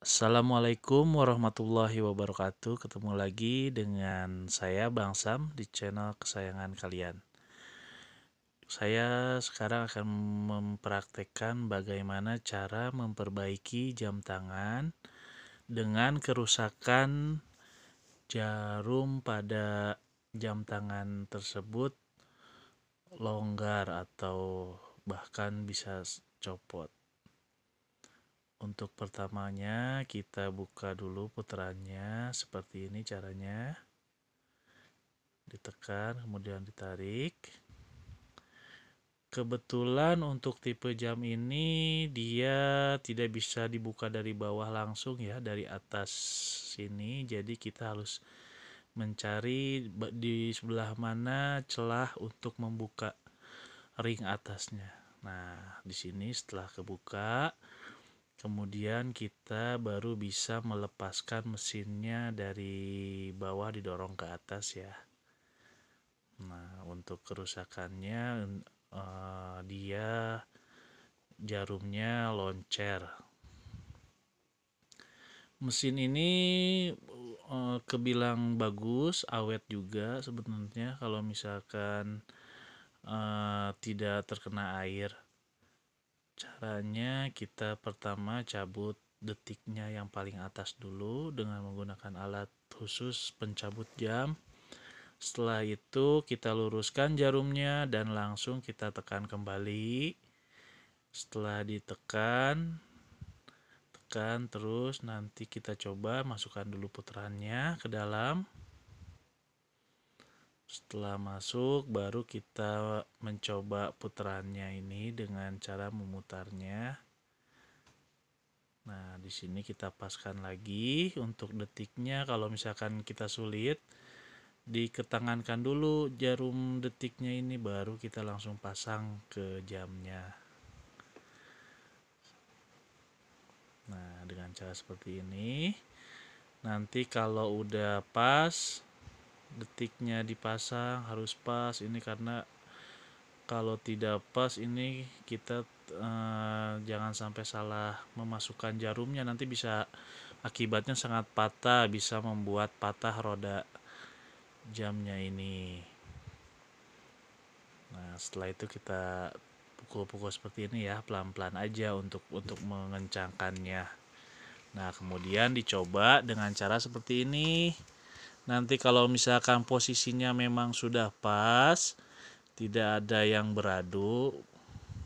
Assalamualaikum warahmatullahi wabarakatuh. Ketemu lagi dengan saya Bang Sam di channel kesayangan kalian. Saya sekarang akan mempraktekkan bagaimana cara memperbaiki jam tangan dengan kerusakan jarum pada jam tangan tersebut longgar atau bahkan bisa copot. Untuk pertamanya kita buka dulu putranya seperti ini caranya. Ditekan kemudian ditarik. Kebetulan untuk tipe jam ini dia tidak bisa dibuka dari bawah langsung ya dari atas sini jadi kita harus mencari di sebelah mana celah untuk membuka ring atasnya. Nah, di sini setelah kebuka kemudian kita baru bisa melepaskan mesinnya dari bawah didorong ke atas ya nah untuk kerusakannya uh, dia jarumnya loncer mesin ini uh, kebilang bagus awet juga sebenarnya kalau misalkan uh, tidak terkena air Caranya kita pertama cabut detiknya yang paling atas dulu dengan menggunakan alat khusus pencabut jam. Setelah itu kita luruskan jarumnya dan langsung kita tekan kembali. Setelah ditekan, tekan terus nanti kita coba masukkan dulu putrannya ke dalam setelah masuk baru kita mencoba putarannya ini dengan cara memutarnya nah di sini kita paskan lagi untuk detiknya kalau misalkan kita sulit diketangankan dulu jarum detiknya ini baru kita langsung pasang ke jamnya nah dengan cara seperti ini nanti kalau udah pas detiknya dipasang harus pas ini karena kalau tidak pas ini kita eh, jangan sampai salah memasukkan jarumnya nanti bisa akibatnya sangat patah bisa membuat patah roda jamnya ini nah setelah itu kita pukul-pukul seperti ini ya pelan-pelan aja untuk untuk mengencangkannya nah kemudian dicoba dengan cara seperti ini nanti kalau misalkan posisinya memang sudah pas tidak ada yang beradu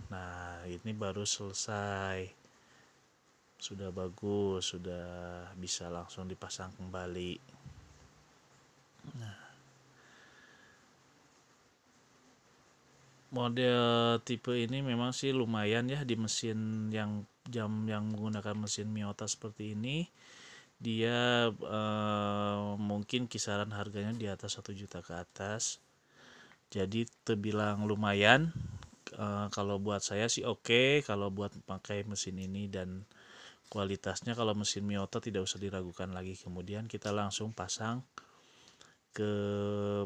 nah ini baru selesai sudah bagus sudah bisa langsung dipasang kembali nah model tipe ini memang sih lumayan ya di mesin yang jam yang menggunakan mesin Miota seperti ini dia eh, mungkin kisaran harganya di atas 1 juta ke atas jadi terbilang lumayan e, kalau buat saya sih oke okay, kalau buat pakai mesin ini dan kualitasnya kalau mesin Miota tidak usah diragukan lagi kemudian kita langsung pasang ke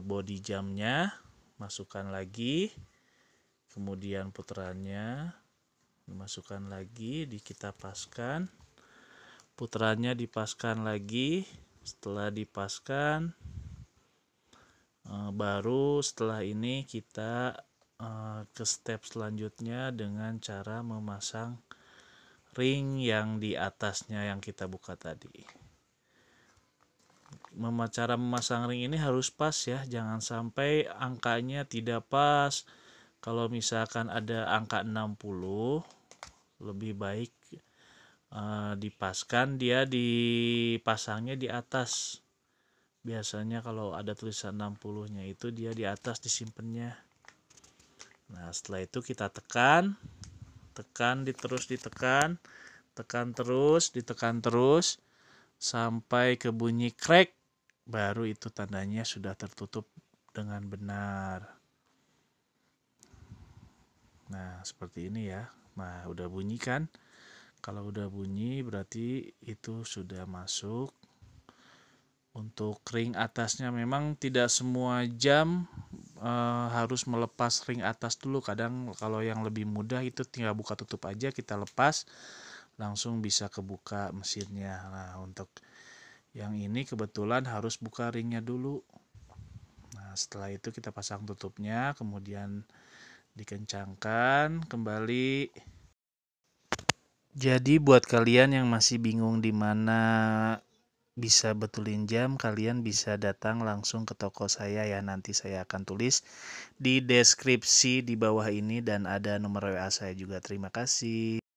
body jamnya masukkan lagi kemudian putranya dimasukkan lagi di kita paskan putranya dipaskan lagi setelah dipaskan eh, baru setelah ini kita eh, ke step selanjutnya dengan cara memasang ring yang di atasnya yang kita buka tadi cara memasang ring ini harus pas ya jangan sampai angkanya tidak pas kalau misalkan ada angka 60 lebih baik Eh, dipaskan dia dipasangnya di atas biasanya kalau ada tulisan 60 nya itu dia di atas disimpannya nah setelah itu kita tekan tekan diterus ditekan tekan terus ditekan terus sampai ke bunyi crack baru itu tandanya sudah tertutup dengan benar nah seperti ini ya nah udah bunyikan kalau udah bunyi berarti itu sudah masuk. Untuk ring atasnya memang tidak semua jam e, harus melepas ring atas dulu. Kadang kalau yang lebih mudah itu tinggal buka tutup aja kita lepas langsung bisa kebuka mesinnya. Nah, untuk yang ini kebetulan harus buka ringnya dulu. Nah, setelah itu kita pasang tutupnya, kemudian dikencangkan kembali. Jadi buat kalian yang masih bingung di mana bisa betulin jam, kalian bisa datang langsung ke toko saya ya. Nanti saya akan tulis di deskripsi di bawah ini dan ada nomor WA saya juga. Terima kasih.